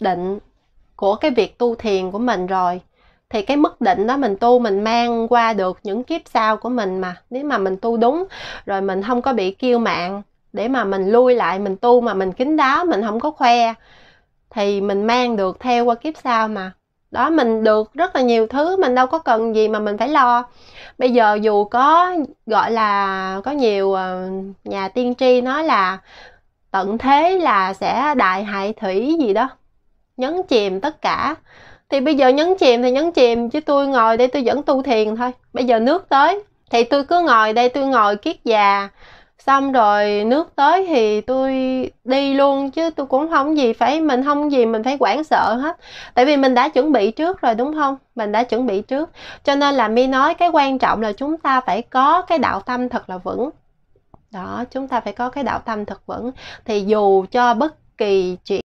định của cái việc tu thiền của mình rồi thì cái mức định đó mình tu mình mang qua được những kiếp sau của mình mà nếu mà mình tu đúng rồi mình không có bị kiêu mạng để mà mình lui lại mình tu mà mình kín đáo mình không có khoe thì mình mang được theo qua kiếp sau mà đó mình được rất là nhiều thứ mình đâu có cần gì mà mình phải lo bây giờ dù có gọi là có nhiều ờ, nhà tiên tri nói là tận thế là sẽ đại hại thủy gì đó nhấn chìm tất cả thì bây giờ nhấn chìm thì nhấn chìm chứ tôi ngồi đây tôi vẫn tu thiền thôi bây giờ nước tới thì tôi cứ ngồi đây tôi ngồi kiết già xong rồi nước tới thì tôi đi luôn chứ tôi cũng không gì phải mình không gì mình phải quản sợ hết tại vì mình đã chuẩn bị trước rồi đúng không mình đã chuẩn bị trước cho nên là mi nói cái quan trọng là chúng ta phải có cái đạo tâm thật là vững đó chúng ta phải có cái đạo tâm thật vững thì dù cho bất kỳ chuyện